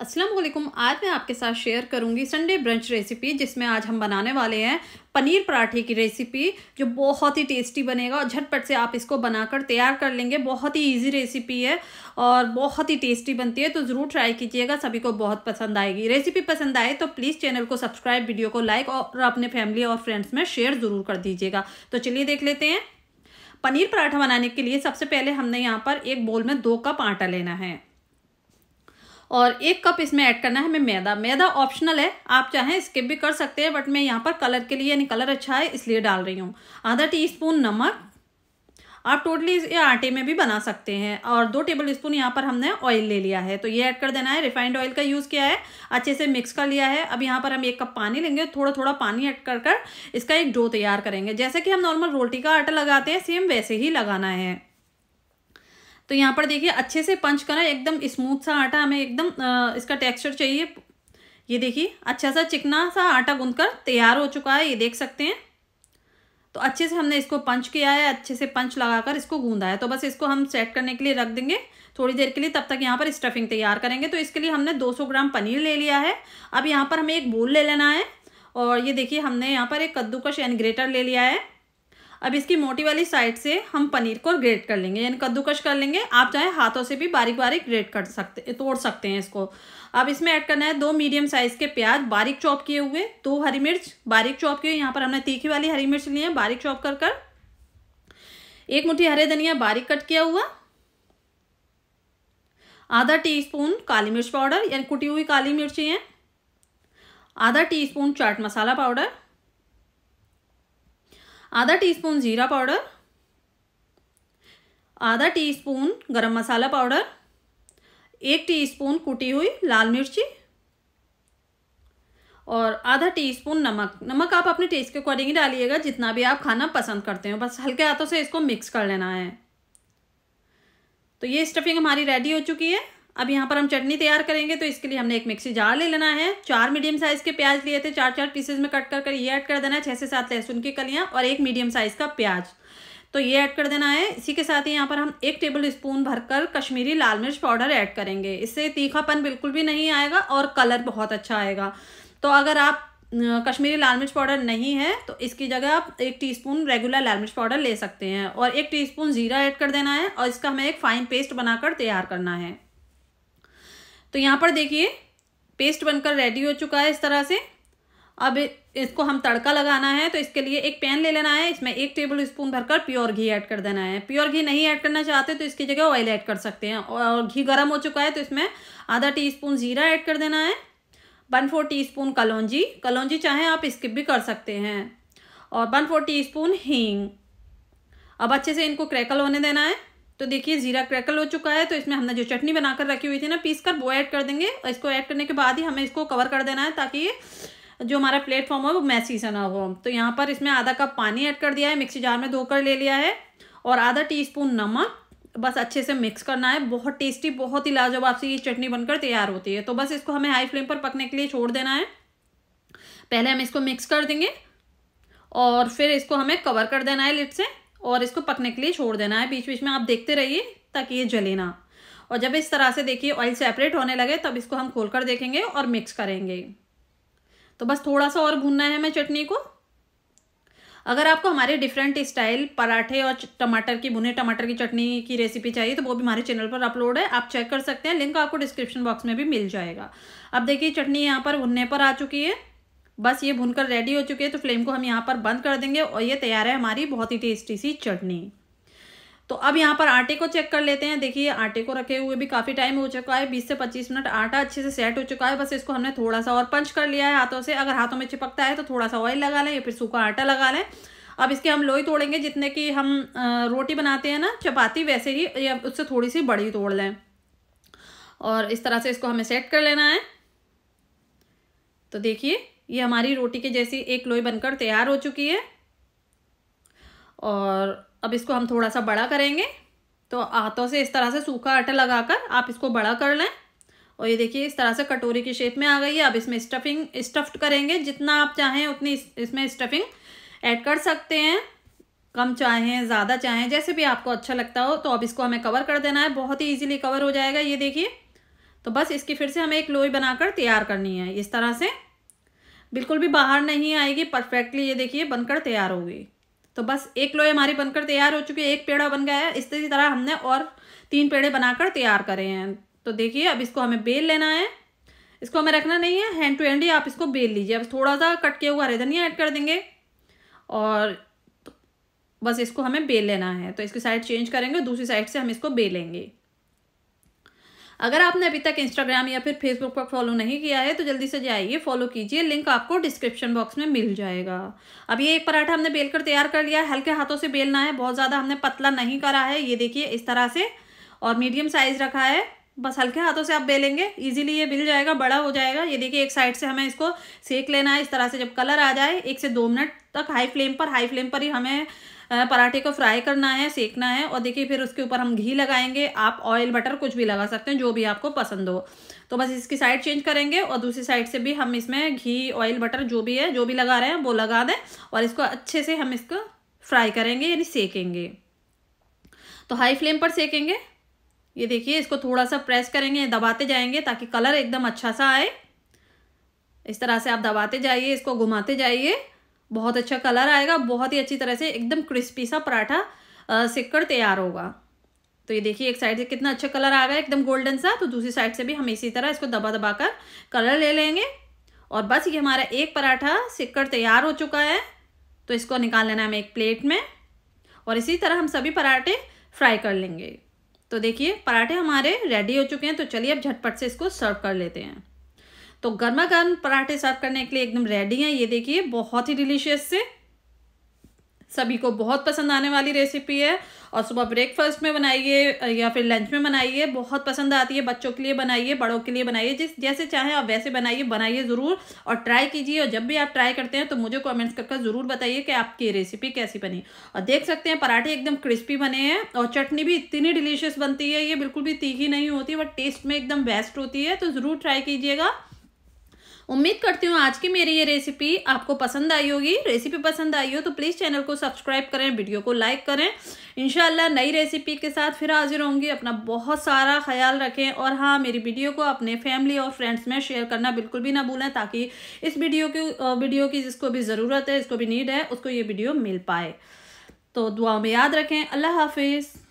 असलम आज मैं आपके साथ शेयर करूंगी संडे ब्रंच रेसिपी जिसमें आज हम बनाने वाले हैं पनीर पराठे की रेसिपी जो बहुत ही टेस्टी बनेगा और झटपट से आप इसको बनाकर तैयार कर लेंगे बहुत ही इजी रेसिपी है और बहुत ही टेस्टी बनती है तो ज़रूर ट्राई कीजिएगा सभी को बहुत पसंद आएगी रेसिपी पसंद आए तो प्लीज़ चैनल को सब्सक्राइब वीडियो को लाइक और अपने फैमिली और फ्रेंड्स में शेयर ज़रूर कर दीजिएगा तो चलिए देख लेते हैं पनीर पराठा बनाने के लिए सबसे पहले हमने यहाँ पर एक बोल में दो कप आटा लेना है और एक कप इसमें ऐड करना है हमें मैदा मैदा ऑप्शनल है आप चाहें स्किप भी कर सकते हैं बट मैं यहाँ पर कलर के लिए यानी कलर अच्छा है इसलिए डाल रही हूँ आधा टी स्पून नमक आप टोटली ये आटे में भी बना सकते हैं और दो टेबल स्पून यहाँ पर हमने ऑयल ले लिया है तो ये ऐड कर देना है रिफाइंड ऑयल का यूज़ किया है अच्छे से मिक्स कर लिया है अब यहाँ पर हम एक कप पानी लेंगे थोड़ा थोड़ा पानी ऐड कर कर इसका एक डो तैयार करेंगे जैसे कि हम नॉर्मल रोटी का आटा लगाते हैं सेम वैसे ही लगाना है तो यहाँ पर देखिए अच्छे से पंच करना एकदम स्मूथ सा आटा हमें एकदम इसका टेक्स्चर चाहिए ये देखिए अच्छा सा चिकना सा आटा गूंद कर तैयार हो चुका है ये देख सकते हैं तो अच्छे से हमने इसको पंच किया है अच्छे से पंच लगाकर इसको गूंदा है तो बस इसको हम सेट करने के लिए रख देंगे थोड़ी देर के लिए तब तक यहाँ पर स्टफिंग तैयार करेंगे तो इसके लिए हमने 200 ग्राम पनीर ले लिया है अब यहाँ पर हमें एक बोल ले लेना है और ये देखिए हमने यहाँ पर एक कद्दूकश एंड ग्रेटर ले लिया है अब इसकी मोटी वाली साइड से हम पनीर को ग्रेट कर लेंगे यानी कद्दूकश कर लेंगे आप चाहे हाथों से भी बारीक बारीक ग्रेट कर सकते तोड़ सकते हैं इसको अब इसमें ऐड करना है दो मीडियम साइज़ के प्याज बारीक चॉप किए हुए दो हरी मिर्च बारीक चॉप किए यहाँ पर हमने तीखी वाली हरी मिर्च ली है बारीक चॉप कर कर एक मुठ्ठी हरे धनिया बारीक कट किया हुआ आधा स्पून काली मिर्च पाउडर यानी कुटी हुई काली मिर्ची है आधा टी स्पून चाट मसाला पाउडर आधा टीस्पून जीरा पाउडर आधा टीस्पून गरम मसाला पाउडर एक टीस्पून कुटी हुई लाल मिर्ची और आधा टीस्पून नमक नमक आप अपने टेस्ट के अकॉर्डिंग ही डालिएगा जितना भी आप खाना पसंद करते हो बस हल्के हाथों से इसको मिक्स कर लेना है तो ये स्टफिंग हमारी रेडी हो चुकी है अब यहाँ पर हम चटनी तैयार करेंगे तो इसके लिए हमने एक मिक्सी जार ले लेना है चार मीडियम साइज के प्याज लिए थे चार चार पीसेज में कट कर कर ये ऐड कर देना है छः से सात लहसुन की कलियाँ और एक मीडियम साइज का प्याज तो ये ऐड कर देना है इसी के साथ ही यहाँ पर हम एक टेबल स्पून भरकर कश्मीरी लाल मिर्च पाउडर ऐड करेंगे इससे तीखापन बिल्कुल भी नहीं आएगा और कलर बहुत अच्छा आएगा तो अगर आप कश्मीरी लाल मिर्च पाउडर नहीं है तो इसकी जगह आप एक टीस्पून रेगुलर लाल मिर्च पाउडर ले सकते हैं और एक टीस्पून ज़ीरा ऐड कर देना है और इसका हमें एक फ़ाइन पेस्ट बनाकर तैयार करना है तो यहाँ पर देखिए पेस्ट बनकर रेडी हो चुका है इस तरह से अब इसको हम तड़का लगाना है तो इसके लिए एक पैन ले लेना है इसमें एक टेबल स्पून भरकर प्योर घी ऐड कर देना है प्योर घी नहीं ऐड करना चाहते तो इसकी जगह ऑयल ऐड कर सकते हैं और घी गर्म हो चुका है तो इसमें आधा टी स्पून ज़ीरा ऐड कर देना है वन फोर टी स्पून कलौजी कलौजी चाहें आप स्किप भी कर सकते हैं और वन फोर टी स्पून हींग अब अच्छे से इनको क्रैकल होने देना है तो देखिए ज़ीरा क्रैकल हो चुका है तो इसमें हमने जो चटनी बनाकर रखी हुई थी ना पीस कर वो ऐड कर देंगे इसको ऐड करने के बाद ही हमें इसको कवर कर देना है ताकि ये जो हमारा प्लेटफॉर्म है वो मैसी सा ना हो तो यहाँ पर इसमें आधा कप पानी ऐड कर दिया है मिक्सी जार में धोकर ले लिया है और आधा स्पून नमक बस अच्छे से मिक्स करना है बहुत टेस्टी बहुत ही लाजवाब सी ये चटनी बनकर तैयार होती है तो बस इसको हमें हाई फ्लेम पर पकने के लिए छोड़ देना है पहले हम इसको मिक्स कर देंगे और फिर इसको हमें कवर कर देना है लिट से और इसको पकने के लिए छोड़ देना है बीच बीच में आप देखते रहिए ताकि ये जले ना और जब इस तरह से देखिए ऑयल सेपरेट होने लगे तब इसको हम खोल कर देखेंगे और मिक्स करेंगे तो बस थोड़ा सा और भूनना है हमें चटनी को अगर आपको हमारे डिफरेंट स्टाइल पराठे और टमाटर की भुने टमाटर की चटनी की रेसिपी चाहिए तो वो भी हमारे चैनल पर अपलोड है आप चेक कर सकते हैं लिंक आपको डिस्क्रिप्शन बॉक्स में भी मिल जाएगा अब देखिए चटनी यहाँ पर भुनने पर आ चुकी है बस ये भुनकर रेडी हो चुके हैं तो फ्लेम को हम यहाँ पर बंद कर देंगे और ये तैयार है हमारी बहुत ही टेस्टी सी चटनी तो अब यहाँ पर आटे को चेक कर लेते हैं देखिए आटे को रखे हुए भी काफ़ी टाइम हो चुका है 20 से 25 मिनट आटा अच्छे से सेट हो चुका है बस इसको हमने थोड़ा सा और पंच कर लिया है हाथों से अगर हाथों में चिपकता है तो थोड़ा सा ऑयल लगा लें या फिर सूखा आटा लगा लें अब इसके हम लोई तोड़ेंगे जितने की हम रोटी बनाते हैं ना चपाती वैसे ही या उससे थोड़ी सी बड़ी तोड़ लें और इस तरह से इसको हमें सेट कर लेना है तो देखिए ये हमारी रोटी के जैसी एक लोई बनकर तैयार हो चुकी है और अब इसको हम थोड़ा सा बड़ा करेंगे तो हाथों से इस तरह से सूखा आटा लगाकर आप इसको बड़ा कर लें और ये देखिए इस तरह से कटोरी की शेप में आ गई है अब इसमें स्टफिंग स्टफ्ड करेंगे जितना आप चाहें उतनी इसमें स्टफिंग ऐड कर सकते हैं कम चाहें ज़्यादा चाहें जैसे भी आपको अच्छा लगता हो तो अब इसको हमें कवर कर देना है बहुत ही ईजिली कवर हो जाएगा ये देखिए तो बस इसकी फिर से हमें एक लोई बनाकर तैयार करनी है इस तरह से बिल्कुल भी बाहर नहीं आएगी परफेक्टली ये देखिए बनकर तैयार होगी तो बस एक लोई हमारी बनकर तैयार हो चुकी है एक पेड़ा बन गया है इसी तरह हमने और तीन पेड़े बनाकर तैयार करे हैं तो देखिए अब इसको हमें बेल लेना है इसको हमें रखना नहीं है हैंड टू हैंड ही आप इसको बेल लीजिए अब थोड़ा सा कट किया हुआ हरे धनिया ऐड कर देंगे और बस इसको हमें बेल लेना है तो इसकी साइड चेंज करेंगे दूसरी साइड से हम इसको बेलेंगे अगर आपने अभी तक इंस्टाग्राम या फिर फेसबुक पर फॉलो नहीं किया है तो जल्दी से जाइए फॉलो कीजिए लिंक आपको डिस्क्रिप्शन बॉक्स में मिल जाएगा अब ये एक पराठा हमने बेल कर तैयार कर लिया हल्के हाथों से बेलना है बहुत ज़्यादा हमने पतला नहीं करा है ये देखिए इस तरह से और मीडियम साइज़ रखा है बस हल्के हाथों से आप बेलेंगे इजीली ये मिल जाएगा बड़ा हो जाएगा ये देखिए एक साइड से हमें इसको सेक लेना है इस तरह से जब कलर आ जाए एक से दो मिनट तक हाई फ्लेम पर हाई फ्लेम पर ही हमें पराठे को फ्राई करना है सेकना है और देखिए फिर उसके ऊपर हम घी लगाएंगे आप ऑयल बटर कुछ भी लगा सकते हैं जो भी आपको पसंद हो तो बस इसकी साइड चेंज करेंगे और दूसरी साइड से भी हम इसमें घी ऑयल बटर जो भी है जो भी लगा रहे हैं वो लगा दें और इसको अच्छे से हम इसको फ्राई करेंगे यानी सेकेंगे तो हाई फ्लेम पर सेकेंगे ये देखिए इसको थोड़ा सा प्रेस करेंगे दबाते जाएंगे ताकि कलर एकदम अच्छा सा आए इस तरह से आप दबाते जाइए इसको घुमाते जाइए बहुत अच्छा कलर आएगा बहुत ही अच्छी तरह से एकदम क्रिस्पी सा पराठा सिककर तैयार होगा तो ये देखिए एक साइड से कितना अच्छा कलर आ गया एकदम गोल्डन सा तो दूसरी साइड से भी हम इसी तरह इसको दबा दबा कर कलर ले लेंगे और बस ये हमारा एक पराठा सिककर तैयार हो चुका है तो इसको निकाल लेना है हमें एक प्लेट में और इसी तरह हम सभी पराठे फ्राई कर लेंगे तो देखिए पराठे हमारे रेडी हो चुके हैं तो चलिए अब झटपट से इसको सर्व कर लेते हैं तो गर्मा गर्म पराठे सर्व करने के लिए एकदम रेडी हैं ये देखिए बहुत ही डिलीशियस से सभी को बहुत पसंद आने वाली रेसिपी है और सुबह ब्रेकफास्ट में बनाइए या फिर लंच में बनाइए बहुत पसंद आती है बच्चों के लिए बनाइए बड़ों के लिए बनाइए जिस जैसे चाहें आप वैसे बनाइए बनाइए ज़रूर और ट्राई कीजिए और जब भी आप ट्राई करते हैं तो मुझे कॉमेंट्स करके ज़रूर बताइए कि आपकी रेसिपी कैसी बनी और देख सकते हैं पराठे एकदम क्रिस्पी बने हैं और चटनी भी इतनी डिलीशियस बनती है ये बिल्कुल भी तीखी नहीं होती बट टेस्ट में एकदम बेस्ट होती है तो ज़रूर ट्राई कीजिएगा उम्मीद करती हूँ आज की मेरी ये रेसिपी आपको पसंद आई होगी रेसिपी पसंद आई हो तो प्लीज़ चैनल को सब्सक्राइब करें वीडियो को लाइक करें इन नई रेसिपी के साथ फिर हाजिर होंगी अपना बहुत सारा ख्याल रखें और हाँ मेरी वीडियो को अपने फैमिली और फ्रेंड्स में शेयर करना बिल्कुल भी ना भूलें ताकि इस वीडियो की वीडियो की जिसको भी ज़रूरत है जिसको भी नीड है उसको ये वीडियो मिल पाए तो दुआ में याद रखें अल्लाह हाफिज़